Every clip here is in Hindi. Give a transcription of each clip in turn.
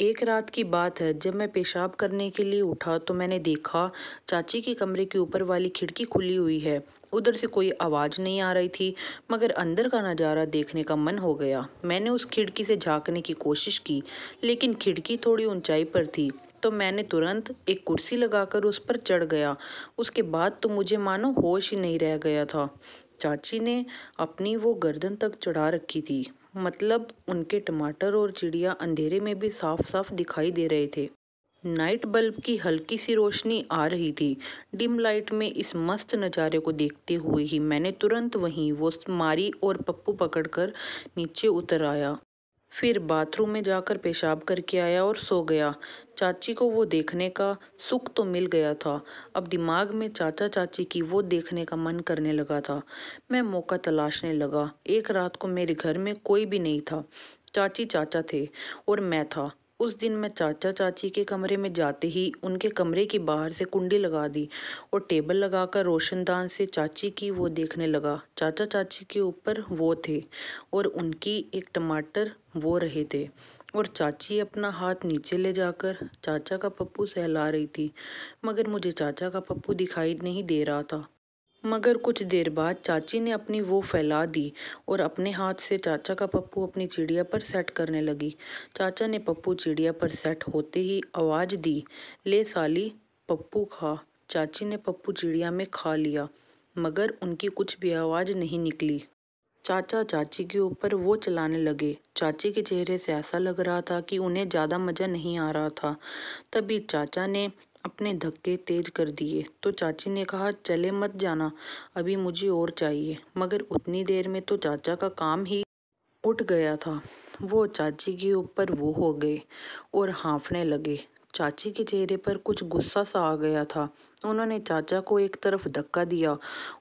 एक रात की बात है जब मैं पेशाब करने के लिए उठा तो मैंने देखा चाची के कमरे के ऊपर वाली खिड़की खुली हुई है उधर से कोई आवाज़ नहीं आ रही थी मगर अंदर का नज़ारा देखने का मन हो गया मैंने उस खिड़की से झांकने की कोशिश की लेकिन खिड़की थोड़ी ऊंचाई पर थी तो मैंने तुरंत एक कुर्सी लगाकर उस पर चढ़ गया उसके बाद तो मुझे मानो होश ही नहीं रह गया था चाची ने अपनी वो गर्दन तक चढ़ा रखी थी मतलब उनके टमाटर और चिड़िया अंधेरे में भी साफ साफ दिखाई दे रहे थे नाइट बल्ब की हल्की सी रोशनी आ रही थी डिम लाइट में इस मस्त नज़ारे को देखते हुए ही मैंने तुरंत वहीं वो मारी और पप्पू पकड़कर नीचे उतर आया फिर बाथरूम में जाकर पेशाब करके आया और सो गया चाची को वो देखने का सुख तो मिल गया था अब दिमाग में चाचा चाची की वो देखने का मन करने लगा था मैं मौका तलाशने लगा एक रात को मेरे घर में कोई भी नहीं था चाची चाचा थे और मैं था उस दिन मैं चाचा चाची के कमरे में जाते ही उनके कमरे की बाहर से कुंडी लगा दी और टेबल लगाकर रोशनदान से चाची की वो देखने लगा चाचा चाची के ऊपर वो थे और उनकी एक टमाटर वो रहे थे और चाची अपना हाथ नीचे ले जाकर चाचा का पप्पू सहला रही थी मगर मुझे चाचा का पप्पू दिखाई नहीं दे रहा था मगर कुछ देर बाद चाची ने अपनी वो फैला दी और अपने हाथ से चाचा का पप्पू अपनी चिड़िया पर सेट करने लगी चाचा ने पप्पू चिड़िया पर सेट होते ही आवाज़ दी ले साली पप्पू खा चाची ने पप्पू चिड़िया में खा लिया मगर उनकी कुछ भी आवाज़ नहीं निकली चाचा चाची के ऊपर वो चलाने लगे चाची के चेहरे से ऐसा लग रहा था कि उन्हें ज़्यादा मज़ा नहीं आ रहा था तभी चाचा ने अपने धक्के तेज कर दिए तो चाची ने कहा चले मत जाना अभी मुझे और चाहिए मगर उतनी देर में तो चाचा का काम ही उठ गया था वो चाची के ऊपर वो हो गए और हाँफने लगे चाची के चेहरे पर कुछ गुस्सा सा आ गया था उन्होंने चाचा को एक तरफ धक्का दिया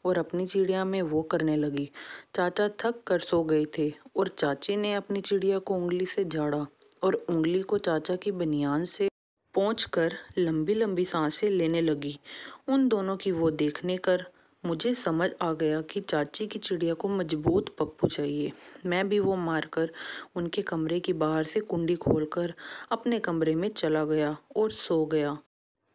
और अपनी चिड़िया में वो करने लगी चाचा थक कर सो गए थे और चाची ने अपनी चिड़िया को उंगली से झाड़ा और उंगली को चाचा की बनियान से पहुँच कर लंबी लंबी सांसें लेने लगी उन दोनों की वो देखने कर मुझे समझ आ गया कि चाची की चिड़िया को मजबूत पप्पू चाहिए मैं भी वो मारकर उनके कमरे की बाहर से कुंडी खोलकर अपने कमरे में चला गया और सो गया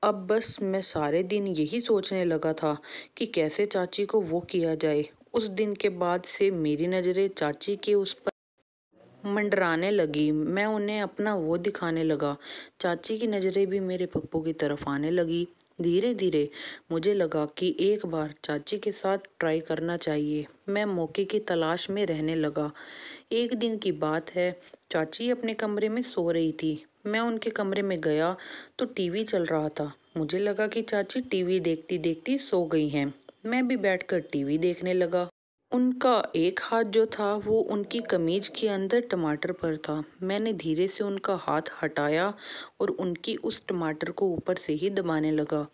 अब बस मैं सारे दिन यही सोचने लगा था कि कैसे चाची को वो किया जाए उस दिन के बाद से मेरी नज़रें चाची के उस पर मंडराने लगी मैं उन्हें अपना वो दिखाने लगा चाची की नज़रें भी मेरे पप्पू की तरफ आने लगी धीरे धीरे मुझे लगा कि एक बार चाची के साथ ट्राई करना चाहिए मैं मौके की तलाश में रहने लगा एक दिन की बात है चाची अपने कमरे में सो रही थी मैं उनके कमरे में गया तो टीवी चल रहा था मुझे लगा कि चाची टीवी देखती देखती सो गई हैं मैं भी बैठकर टीवी देखने लगा उनका एक हाथ जो था वो उनकी कमीज के अंदर टमाटर पर था मैंने धीरे से उनका हाथ हटाया और उनकी उस टमाटर को ऊपर से ही दबाने लगा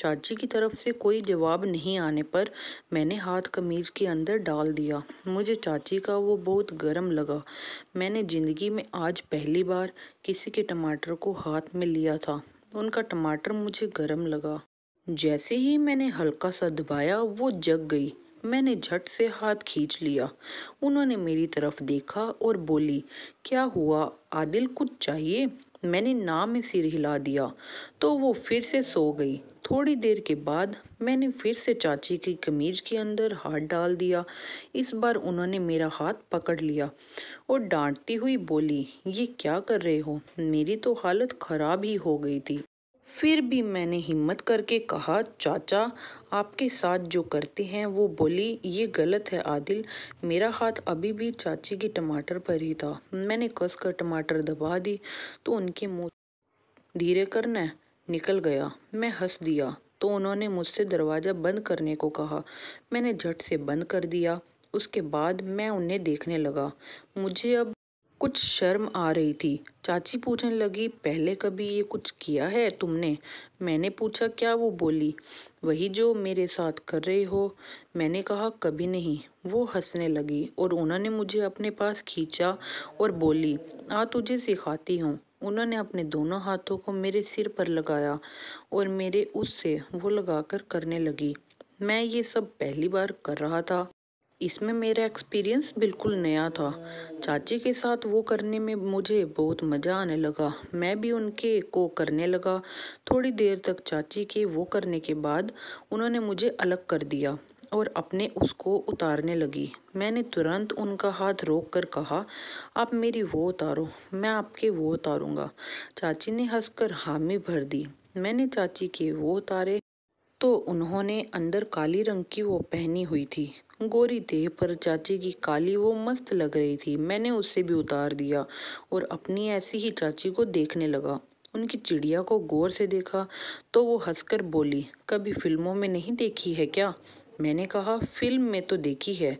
चाची की तरफ से कोई जवाब नहीं आने पर मैंने हाथ कमीज के अंदर डाल दिया मुझे चाची का वो बहुत गर्म लगा मैंने ज़िंदगी में आज पहली बार किसी के टमाटर को हाथ में लिया था उनका टमाटर मुझे गर्म लगा जैसे ही मैंने हल्का सा दबाया वो जग गई मैंने झट से हाथ खींच लिया उन्होंने मेरी तरफ देखा और बोली क्या हुआ आदिल कुछ चाहिए मैंने ना में सिर हिला दिया तो वो फिर से सो गई थोड़ी देर के बाद मैंने फिर से चाची की कमीज के अंदर हाथ डाल दिया इस बार उन्होंने मेरा हाथ पकड़ लिया और डांटती हुई बोली ये क्या कर रहे हो मेरी तो हालत ख़राब ही हो गई थी फिर भी मैंने हिम्मत करके कहा चाचा आपके साथ जो करते हैं वो बोली ये गलत है आदिल मेरा हाथ अभी भी चाची की टमाटर पर ही था मैंने कसकर टमाटर दबा दी तो उनके मुँह धीरे करना निकल गया मैं हंस दिया तो उन्होंने मुझसे दरवाज़ा बंद करने को कहा मैंने झट से बंद कर दिया उसके बाद मैं उन्हें देखने लगा मुझे अब कुछ शर्म आ रही थी चाची पूछने लगी पहले कभी ये कुछ किया है तुमने मैंने पूछा क्या वो बोली वही जो मेरे साथ कर रहे हो मैंने कहा कभी नहीं वो हंसने लगी और उन्होंने मुझे अपने पास खींचा और बोली आ तुझे सिखाती हूँ उन्होंने अपने दोनों हाथों को मेरे सिर पर लगाया और मेरे उससे वो लगाकर करने लगी मैं ये सब पहली बार कर रहा था इसमें मेरा एक्सपीरियंस बिल्कुल नया था चाची के साथ वो करने में मुझे बहुत मज़ा आने लगा मैं भी उनके को करने लगा थोड़ी देर तक चाची के वो करने के बाद उन्होंने मुझे अलग कर दिया और अपने उसको उतारने लगी मैंने तुरंत उनका हाथ रोक कर कहा आप मेरी वो उतारो मैं आपके वो उतारूँगा चाची ने हंसकर हामी भर दी मैंने चाची के वो उतारे तो उन्होंने अंदर काली रंग की वो पहनी हुई थी गोरी देह पर चाची की काली वो मस्त लग रही थी मैंने उसे भी उतार दिया और अपनी ऐसी ही चाची को देखने लगा उनकी चिड़िया को गौर से देखा तो वो हंसकर बोली कभी फिल्मों में नहीं देखी है क्या मैंने कहा फिल्म में तो देखी है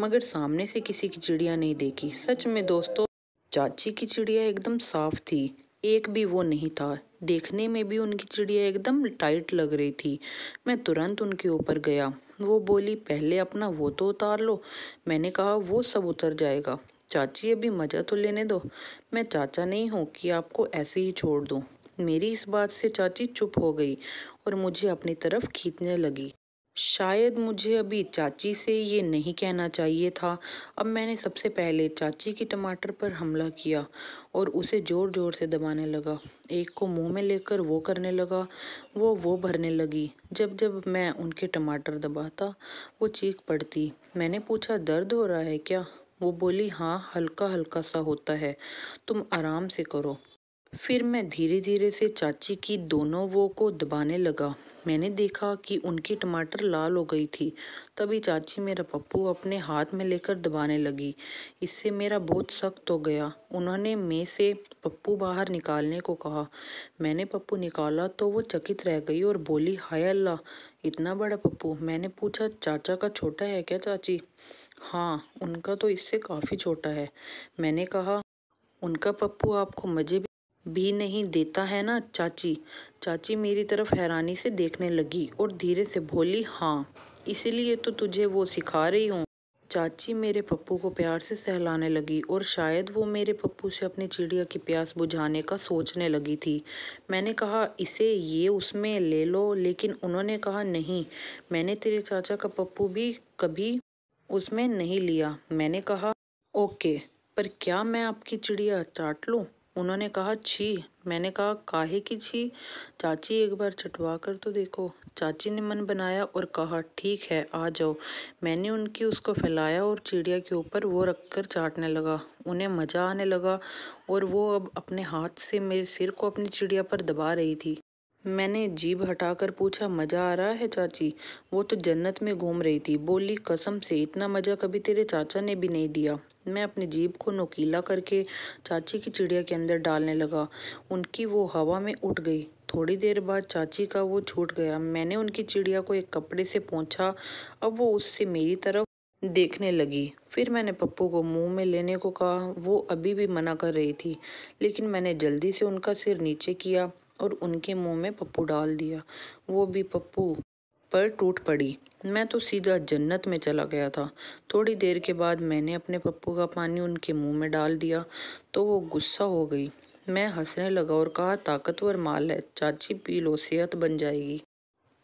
मगर सामने से किसी की चिड़िया नहीं देखी सच में दोस्तों चाची की चिड़िया एकदम साफ थी एक भी वो नहीं था देखने में भी उनकी चिड़िया एकदम टाइट लग रही थी मैं तुरंत उनके ऊपर गया वो बोली पहले अपना वो तो उतार लो मैंने कहा वो सब उतर जाएगा चाची अभी मज़ा तो लेने दो मैं चाचा नहीं हूँ कि आपको ऐसे ही छोड़ दूँ मेरी इस बात से चाची चुप हो गई और मुझे अपनी तरफ खींचने लगी शायद मुझे अभी चाची से ये नहीं कहना चाहिए था अब मैंने सबसे पहले चाची की टमाटर पर हमला किया और उसे ज़ोर ज़ोर से दबाने लगा एक को मुंह में लेकर वो करने लगा वो वो भरने लगी जब जब मैं उनके टमाटर दबाता वो चीख पड़ती मैंने पूछा दर्द हो रहा है क्या वो बोली हाँ हल्का हल्का सा होता है तुम आराम से करो फिर मैं धीरे धीरे से चाची की दोनों वो को दबाने लगा मैंने देखा कि उनकी टमाटर लाल हो गई थी तभी चाची मेरा पप्पू अपने हाथ में लेकर दबाने लगी इससे मेरा बहुत सख्त हो गया उन्होंने मैं से पप्पू बाहर निकालने को कहा मैंने पप्पू निकाला तो वो चकित रह गई और बोली हाय अल्लाह इतना बड़ा पप्पू मैंने पूछा चाचा का छोटा है क्या चाची हाँ उनका तो इससे काफ़ी छोटा है मैंने कहा उनका पप्पू आपको मज़े भी नहीं देता है ना चाची चाची मेरी तरफ हैरानी से देखने लगी और धीरे से बोली हाँ इसलिए तो तुझे वो सिखा रही हूँ चाची मेरे पप्पू को प्यार से सहलाने लगी और शायद वो मेरे पप्पू से अपनी चिड़िया की प्यास बुझाने का सोचने लगी थी मैंने कहा इसे ये उसमें ले लो लेकिन उन्होंने कहा नहीं मैंने तेरे चाचा का पप्पू भी कभी उसमें नहीं लिया मैंने कहा ओके पर क्या मैं आपकी चिड़िया चाट लूँ उन्होंने कहा छी मैंने कहा काहे की छी चाची एक बार चटवा कर तो देखो चाची ने मन बनाया और कहा ठीक है आ जाओ मैंने उनकी उसको फैलाया और चिड़िया के ऊपर वो रखकर चाटने लगा उन्हें मज़ा आने लगा और वो अब अपने हाथ से मेरे सिर को अपनी चिड़िया पर दबा रही थी मैंने जीभ हटाकर पूछा मज़ा आ रहा है चाची वो तो जन्नत में घूम रही थी बोली कसम से इतना मज़ा कभी तेरे चाचा ने भी नहीं दिया मैं अपनी जीभ को नोकीला करके चाची की चिड़िया के अंदर डालने लगा उनकी वो हवा में उठ गई थोड़ी देर बाद चाची का वो छूट गया मैंने उनकी चिड़िया को एक कपड़े से पहुँचा अब वो उससे मेरी तरफ देखने लगी फिर मैंने पप्पू को मुंह में लेने को कहा वो अभी भी मना कर रही थी लेकिन मैंने जल्दी से उनका सिर नीचे किया और उनके मुंह में पप्पू डाल दिया वो भी पप्पू पर टूट पड़ी मैं तो सीधा जन्नत में चला गया था थोड़ी देर के बाद मैंने अपने पप्पू का पानी उनके मुंह में डाल दिया तो वो गुस्सा हो गई मैं हंसने लगा और कहा ताकतवर माल है चाची पी लो सेहत बन जाएगी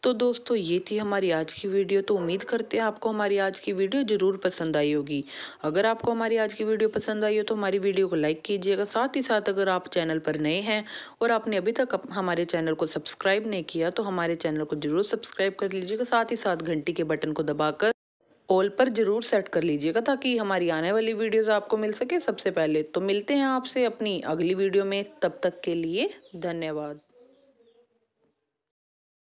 तो दोस्तों ये थी हमारी आज की वीडियो तो उम्मीद करते हैं आपको हमारी आज की वीडियो ज़रूर पसंद आई होगी अगर आपको हमारी आज की वीडियो पसंद आई हो तो हमारी वीडियो को लाइक कीजिएगा साथ ही साथ अगर आप चैनल पर नए हैं और आपने अभी तक हमारे चैनल को सब्सक्राइब नहीं किया तो हमारे चैनल को ज़रूर सब्सक्राइब कर लीजिएगा साथ ही साथ घंटी के बटन को दबाकर ऑल पर ज़रूर सेट कर लीजिएगा ताकि हमारी आने वाली वीडियोस आपको मिल सके सबसे पहले तो मिलते हैं आपसे अपनी अगली वीडियो में तब तक के लिए धन्यवाद